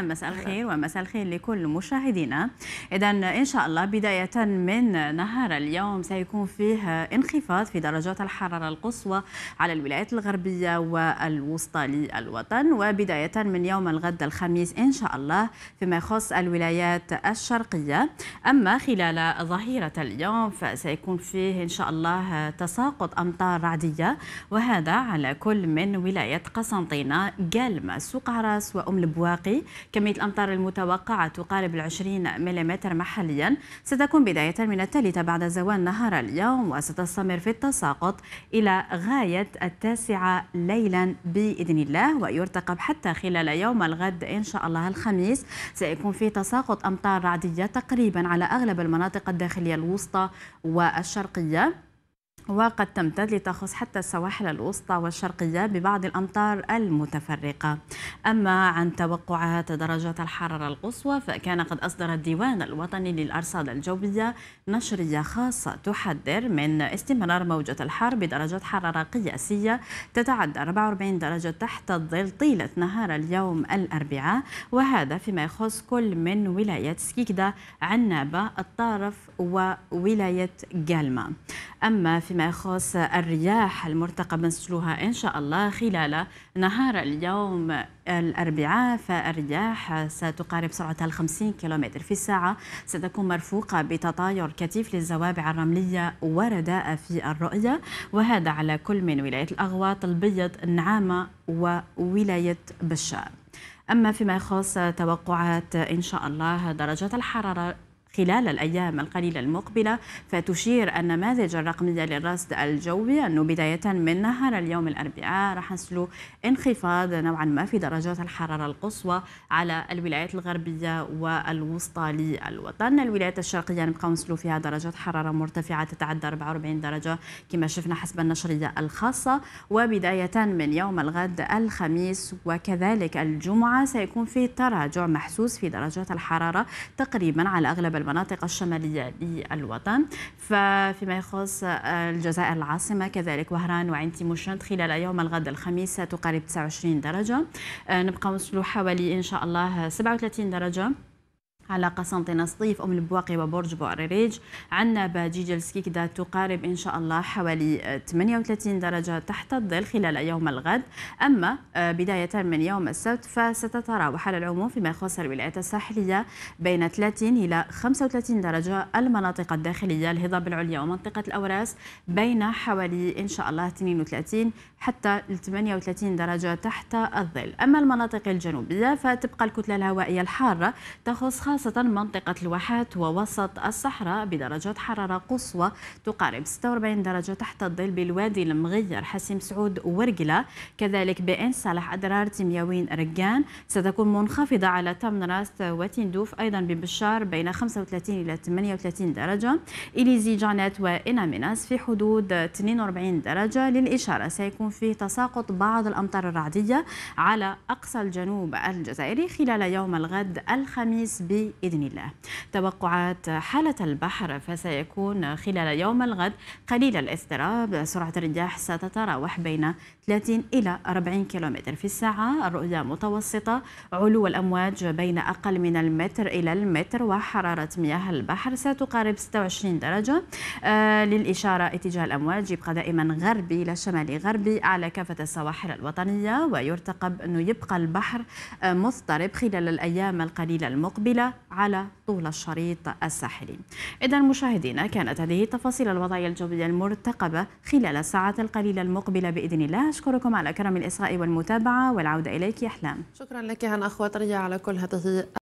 نعم مساء نعم. الخير ومساء الخير لكل مشاهدينا إذا إن شاء الله بداية من نهار اليوم سيكون فيه انخفاض في درجات الحرارة القصوى على الولايات الغربية والوسطى للوطن وبداية من يوم الغد الخميس إن شاء الله فيما يخص الولايات الشرقية أما خلال ظهيرة اليوم فسيكون فيه إن شاء الله تساقط أمطار رعدية وهذا على كل من ولاية قسنطينة سوق عراس وأم البواقي كمية الأمطار المتوقعة تقارب العشرين ملم محليا ستكون بداية من الثالثة بعد زوال نهار اليوم وستستمر في التساقط إلى غاية التاسعة ليلا بإذن الله ويرتقب حتى خلال يوم الغد إن شاء الله الخميس سيكون في تساقط أمطار رعدية تقريبا على أغلب المناطق الداخلية الوسطى والشرقية وقد تمتد لتخص حتى السواحل الوسطى والشرقية ببعض الأمطار المتفرقة أما عن توقعات درجات الحرارة القصوى فكان قد أصدر الديوان الوطني للأرصاد الجوية نشرية خاصة تحذر من استمرار موجة الحر بدرجات حرارة قياسية تتعدى 44 درجة تحت الظل طيلة نهار اليوم الأربعاء وهذا فيما يخص كل من ولاية سكيكدا عنابة الطارف وولاية جالما أما في فيما يخص الرياح المرتقب نسجلوها إن شاء الله خلال نهار اليوم الأربعاء فالرياح ستقارب سرعتها 50 كيلومتر في الساعة ستكون مرفوقة بتطاير كثيف للزوابع الرملية ورداء في الرؤية وهذا على كل من ولاية الأغواط البيض النعامة وولاية بشار أما فيما يخص توقعات إن شاء الله درجة الحرارة خلال الأيام القليلة المقبلة فتشير النماذج الرقمية للرصد الجوي أنه بداية من نهار اليوم الأربعاء رح نسلو انخفاض نوعا ما في درجات الحرارة القصوى على الولايات الغربية والوسطى للوطن الولايات الشرقية نبقى نسلو فيها درجات حرارة مرتفعة تتعدى 44 درجة كما شفنا حسب النشرية الخاصة وبداية من يوم الغد الخميس وكذلك الجمعة سيكون في تراجع محسوس في درجات الحرارة تقريبا على أغلب بالمناطق الشمالية للوطن ففيما يخص آه، الجزائر العاصمة كذلك وهران وعين تيموشنت خلال يوم الغد الخميس تقارب 29 درجة آه، نبقى نوصلوا حوالي إن شاء الله 37 درجة على قسنطينة صيف أم البواقي وبرج بوعريريج عندنا جلسكيك دا تقارب إن شاء الله حوالي 38 درجة تحت الظل خلال يوم الغد أما آه، بداية من يوم السبت فستتراوح على العموم فيما يخص الولايات الساحلية بين 30 إلى 35 درجة المناطق الداخلية الهضاب العليا ومنطقة الأوراس بين حوالي إن شاء الله 32 حتى 38 درجة تحت الظل أما المناطق الجنوبية فتبقى الكتلة الهوائية الحارة تخص خاصة منطقة الواحات ووسط الصحراء بدرجات حرارة قصوى تقارب 46 درجة تحت الظل بالوادي المغير حسيم سعود ورقلة كذلك بئن صالح أدرار تيمياوين رجان ستكون منخفضة على تمنراست وتندوف أيضا ببشار بين 35 إلى 38 درجة إليزي جانات وإنامناس في حدود 42 درجة للإشارة سيكون فيه تساقط بعض الأمطار الرعدية على أقصى الجنوب الجزائري خلال يوم الغد الخميس بإذن الله توقعات حالة البحر فسيكون خلال يوم الغد قليل الاضطراب سرعة الرياح ستتراوح بين 30 إلى 40 كيلومتر في الساعة الرؤية متوسطة علو الأمواج بين أقل من المتر إلى المتر وحرارة مياه البحر ستقارب 26 درجة آه للإشارة اتجاه الأمواج يبقى دائما غربي إلى شمالي غربي على كافة السواحل الوطنية ويرتقب أنه يبقى البحر آه، مضطرب خلال الأيام القليلة المقبلة على طول الشريط الساحلي إذا مشاهدينا كانت هذه تفاصيل الوضعية الجوي المرتقبة خلال الساعات القليلة المقبلة بإذن الله أشكركم على كرم الإصغاء والمتابعة والعودة إليك أحلام شكرا لك هنا أخوات على كل هذه